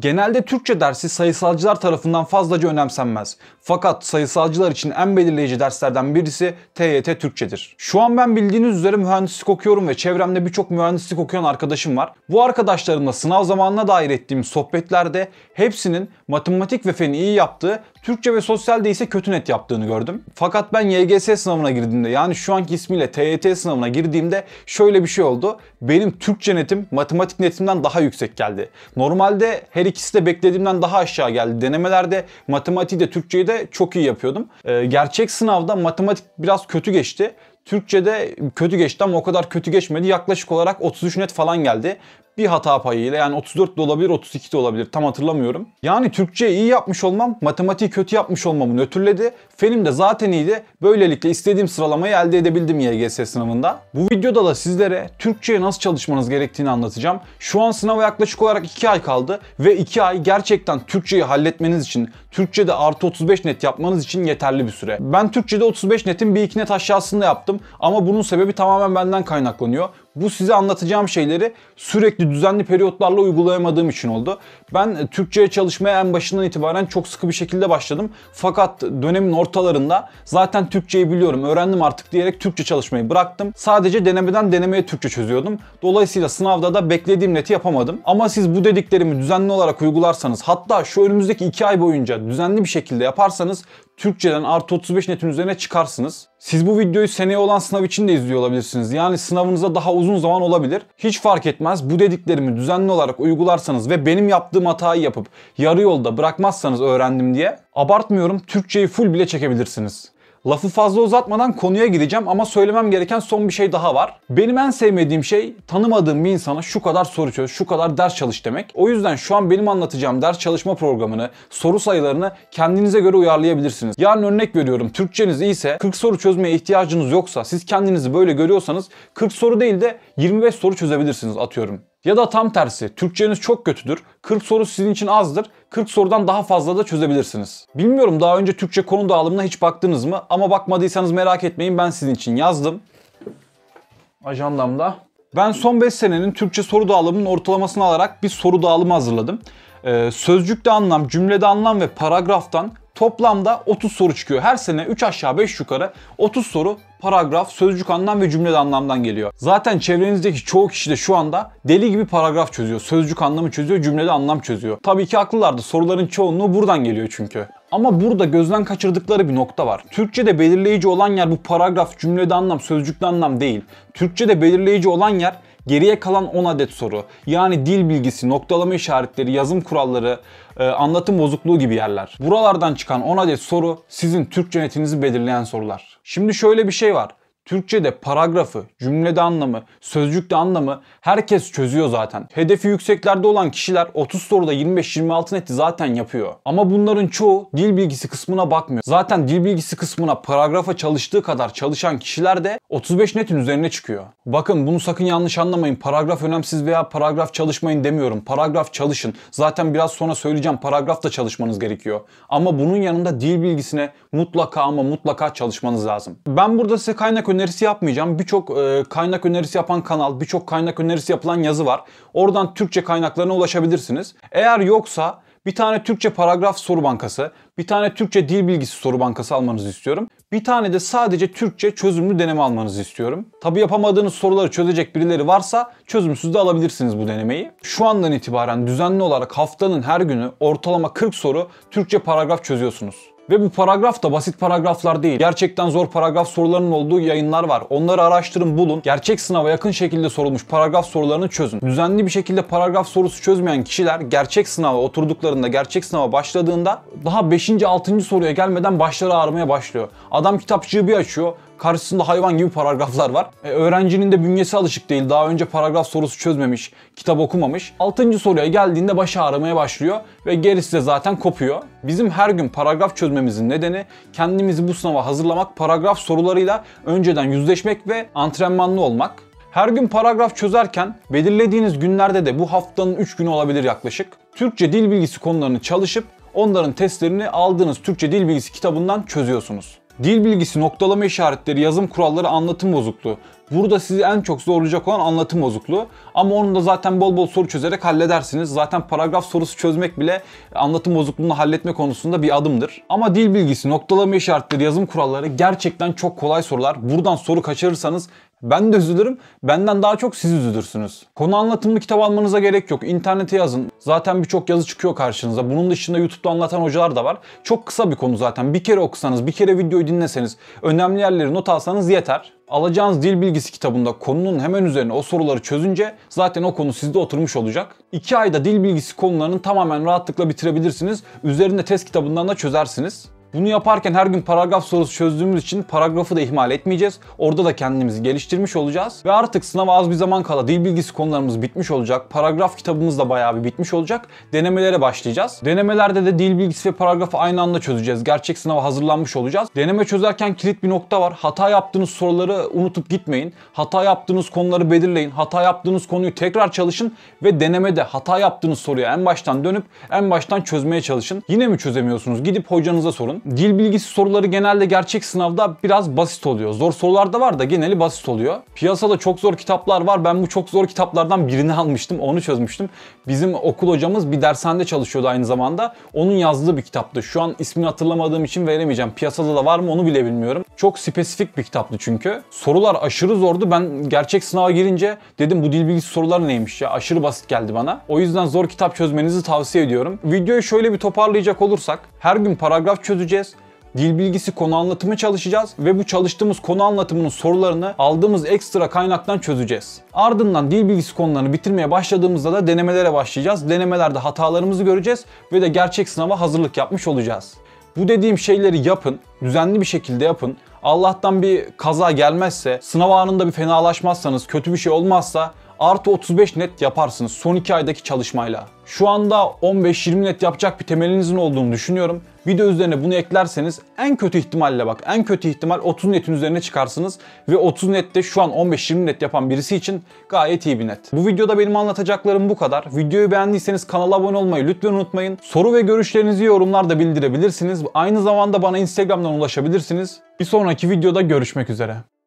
Genelde Türkçe dersi sayısalcılar tarafından fazlaca önemsenmez. Fakat sayısalcılar için en belirleyici derslerden birisi TYT Türkçedir. Şu an ben bildiğiniz üzere mühendislik okuyorum ve çevremde birçok mühendislik okuyan arkadaşım var. Bu arkadaşlarımla sınav zamanına dair ettiğim sohbetlerde hepsinin matematik ve feni iyi yaptığı, Türkçe ve sosyalde ise kötü net yaptığını gördüm. Fakat ben YGS sınavına girdiğimde yani şu anki ismiyle TYT sınavına girdiğimde şöyle bir şey oldu. Benim Türkçe netim matematik netimden daha yüksek geldi. Normalde her ikisi de beklediğimden daha aşağı geldi. Denemelerde matematiği de Türkçeyi de çok iyi yapıyordum. E, gerçek sınavda matematik biraz kötü geçti. Türkçe'de kötü geçti ama o kadar kötü geçmedi. Yaklaşık olarak 33 net falan geldi bir hata payıyla yani 34 de olabilir 32 de olabilir tam hatırlamıyorum. Yani Türkçe iyi yapmış olmam matematiği kötü yapmış olmamı nötrledi. Fenim de zaten iyiydi. Böylelikle istediğim sıralamayı elde edebildim YGS sınavında. Bu videoda da sizlere Türkçe'ye nasıl çalışmanız gerektiğini anlatacağım. Şu an sınava yaklaşık olarak 2 ay kaldı ve 2 ay gerçekten Türkçe'yi halletmeniz için Türkçe'de artı 35 net yapmanız için yeterli bir süre. Ben Türkçe'de 35 netin bir iki net aşağısında yaptım ama bunun sebebi tamamen benden kaynaklanıyor. Bu size anlatacağım şeyleri sürekli düzenli periyotlarla uygulayamadığım için oldu. Ben e, Türkçe'ye çalışmaya en başından itibaren çok sıkı bir şekilde başladım. Fakat dönemin ortalarında zaten Türkçe'yi biliyorum, öğrendim artık diyerek Türkçe çalışmayı bıraktım. Sadece denemeden denemeye Türkçe çözüyordum. Dolayısıyla sınavda da beklediğim neti yapamadım. Ama siz bu dediklerimi düzenli olarak uygularsanız, hatta şu önümüzdeki 2 ay boyunca düzenli bir şekilde yaparsanız Türkçeden artı 35 netin üzerine çıkarsınız. Siz bu videoyu seneye olan sınav için de izliyor olabilirsiniz. Yani sınavınıza daha uzun zaman olabilir. Hiç fark etmez. Bu dediklerimi düzenli olarak uygularsanız ve benim yaptığım hatayı yapıp yarı yolda bırakmazsanız öğrendim diye abartmıyorum Türkçeyi full bile çekebilirsiniz. Lafı fazla uzatmadan konuya gideceğim ama söylemem gereken son bir şey daha var. Benim en sevmediğim şey tanımadığım bir insana şu kadar soru çöz, şu kadar ders çalış demek. O yüzden şu an benim anlatacağım ders çalışma programını, soru sayılarını kendinize göre uyarlayabilirsiniz. Yani örnek veriyorum Türkçeniz iyiyse 40 soru çözmeye ihtiyacınız yoksa siz kendinizi böyle görüyorsanız 40 soru değil de 25 soru çözebilirsiniz atıyorum. Ya da tam tersi Türkçeniz çok kötüdür, 40 soru sizin için azdır, 40 sorudan daha fazla da çözebilirsiniz. Bilmiyorum daha önce Türkçe konu dağılımına hiç baktınız mı? Ama bakmadıysanız merak etmeyin ben sizin için yazdım. Ajandamda. Ben son 5 senenin Türkçe soru dağılımının ortalamasını alarak bir soru dağılımı hazırladım. Ee, sözcükte anlam, cümlede anlam ve paragraftan Toplamda 30 soru çıkıyor. Her sene 3 aşağı 5 yukarı 30 soru paragraf, sözcük anlam ve cümle anlamdan geliyor. Zaten çevrenizdeki çoğu kişi de şu anda deli gibi paragraf çözüyor. Sözcük anlamı çözüyor, cümlede anlam çözüyor. Tabii ki haklılardı. Soruların çoğunluğu buradan geliyor çünkü. Ama burada gözden kaçırdıkları bir nokta var. Türkçe'de belirleyici olan yer bu paragraf, cümlede anlam, sözcükte anlam değil. Türkçe'de belirleyici olan yer Geriye kalan 10 adet soru yani dil bilgisi, noktalama işaretleri, yazım kuralları, e, anlatım bozukluğu gibi yerler. Buralardan çıkan 10 adet soru sizin Türkçe netinizi belirleyen sorular. Şimdi şöyle bir şey var. Türkçe'de paragrafı, cümlede anlamı, sözcükte anlamı herkes çözüyor zaten. Hedefi yükseklerde olan kişiler 30 soruda 25-26 neti zaten yapıyor. Ama bunların çoğu dil bilgisi kısmına bakmıyor. Zaten dil bilgisi kısmına paragrafa çalıştığı kadar çalışan kişiler de 35 netin üzerine çıkıyor. Bakın bunu sakın yanlış anlamayın. Paragraf önemsiz veya paragraf çalışmayın demiyorum. Paragraf çalışın. Zaten biraz sonra söyleyeceğim paragraf da çalışmanız gerekiyor. Ama bunun yanında dil bilgisine mutlaka ama mutlaka çalışmanız lazım. Ben burada size kaynak önerisi önerisi yapmayacağım. Birçok e, kaynak önerisi yapan kanal, birçok kaynak önerisi yapılan yazı var. Oradan Türkçe kaynaklarına ulaşabilirsiniz. Eğer yoksa bir tane Türkçe paragraf soru bankası, bir tane Türkçe dil bilgisi soru bankası almanızı istiyorum. Bir tane de sadece Türkçe çözümlü deneme almanızı istiyorum. Tabi yapamadığınız soruları çözecek birileri varsa çözümsüz de alabilirsiniz bu denemeyi. Şu andan itibaren düzenli olarak haftanın her günü ortalama 40 soru Türkçe paragraf çözüyorsunuz. Ve bu paragraf da basit paragraflar değil. Gerçekten zor paragraf sorularının olduğu yayınlar var. Onları araştırın, bulun. Gerçek sınava yakın şekilde sorulmuş paragraf sorularını çözün. Düzenli bir şekilde paragraf sorusu çözmeyen kişiler gerçek sınava oturduklarında, gerçek sınava başladığında daha 5. 6. soruya gelmeden başları ağrımaya başlıyor. Adam kitapçığı bir açıyor. Karşısında hayvan gibi paragraflar var. E, öğrencinin de bünyesi alışık değil. Daha önce paragraf sorusu çözmemiş, kitap okumamış. 6. soruya geldiğinde başı ağrımaya başlıyor ve gerisi de zaten kopuyor. Bizim her gün paragraf çözmemizin nedeni kendimizi bu sınava hazırlamak, paragraf sorularıyla önceden yüzleşmek ve antrenmanlı olmak. Her gün paragraf çözerken belirlediğiniz günlerde de bu haftanın 3 günü olabilir yaklaşık. Türkçe dil bilgisi konularını çalışıp onların testlerini aldığınız Türkçe dil bilgisi kitabından çözüyorsunuz. Dil bilgisi, noktalama işaretleri, yazım kuralları, anlatım bozukluğu. Burada sizi en çok zorlayacak olan anlatım bozukluğu. Ama onu da zaten bol bol soru çözerek halledersiniz. Zaten paragraf sorusu çözmek bile anlatım bozukluğunu halletme konusunda bir adımdır. Ama dil bilgisi, noktalama işaretleri, yazım kuralları gerçekten çok kolay sorular. Buradan soru kaçırırsanız ben de üzülürüm. Benden daha çok siz üzülürsünüz. Konu anlatımlı kitap almanıza gerek yok. İnternete yazın. Zaten birçok yazı çıkıyor karşınıza. Bunun dışında YouTube'da anlatan hocalar da var. Çok kısa bir konu zaten. Bir kere okusanız, bir kere videoyu dinleseniz, önemli yerleri not alsanız yeter alacağınız dil bilgisi kitabında konunun hemen üzerine o soruları çözünce zaten o konu sizde oturmuş olacak. 2 ayda dil bilgisi konularını tamamen rahatlıkla bitirebilirsiniz. Üzerinde test kitabından da çözersiniz. Bunu yaparken her gün paragraf sorusu çözdüğümüz için paragrafı da ihmal etmeyeceğiz. Orada da kendimizi geliştirmiş olacağız. Ve artık sınava az bir zaman kala dil bilgisi konularımız bitmiş olacak. Paragraf kitabımız da bayağı bir bitmiş olacak. Denemelere başlayacağız. Denemelerde de dil bilgisi ve paragrafı aynı anda çözeceğiz. Gerçek sınava hazırlanmış olacağız. Deneme çözerken kilit bir nokta var. Hata yaptığınız soruları unutup gitmeyin. Hata yaptığınız konuları belirleyin. Hata yaptığınız konuyu tekrar çalışın ve denemede hata yaptığınız soruya en baştan dönüp en baştan çözmeye çalışın. Yine mi çözemiyorsunuz? Gidip hocanıza sorun. Dil bilgisi soruları genelde gerçek sınavda biraz basit oluyor. Zor sorular da var da geneli basit oluyor. Piyasada çok zor kitaplar var. Ben bu çok zor kitaplardan birini almıştım. Onu çözmüştüm. Bizim okul hocamız bir dershanede çalışıyordu aynı zamanda. Onun yazdığı bir kitaptı. Şu an ismini hatırlamadığım için veremeyeceğim. Piyasada da var mı onu bile bilmiyorum. Çok spesifik bir kitaptı çünkü. Sorular aşırı zordu. Ben gerçek sınava girince dedim bu dil bilgisi soruları neymiş ya? Aşırı basit geldi bana. O yüzden zor kitap çözmenizi tavsiye ediyorum. Videoyu şöyle bir toparlayacak olursak her gün paragraf çözeceğiz göreceğiz. Dil bilgisi konu anlatımı çalışacağız ve bu çalıştığımız konu anlatımının sorularını aldığımız ekstra kaynaktan çözeceğiz. Ardından dil bilgisi konularını bitirmeye başladığımızda da denemelere başlayacağız. Denemelerde hatalarımızı göreceğiz ve de gerçek sınava hazırlık yapmış olacağız. Bu dediğim şeyleri yapın, düzenli bir şekilde yapın. Allah'tan bir kaza gelmezse, sınav anında bir fenalaşmazsanız, kötü bir şey olmazsa artı 35 net yaparsınız son 2 aydaki çalışmayla. Şu anda 15-20 net yapacak bir temelinizin olduğunu düşünüyorum. Video üzerine bunu eklerseniz en kötü ihtimalle bak en kötü ihtimal 30 netin üzerine çıkarsınız ve 30 nette şu an 15-20 net yapan birisi için gayet iyi bir net. Bu videoda benim anlatacaklarım bu kadar. Videoyu beğendiyseniz kanala abone olmayı lütfen unutmayın. Soru ve görüşlerinizi yorumlarda bildirebilirsiniz. Aynı zamanda bana Instagram'dan ulaşabilirsiniz. Bir sonraki videoda görüşmek üzere.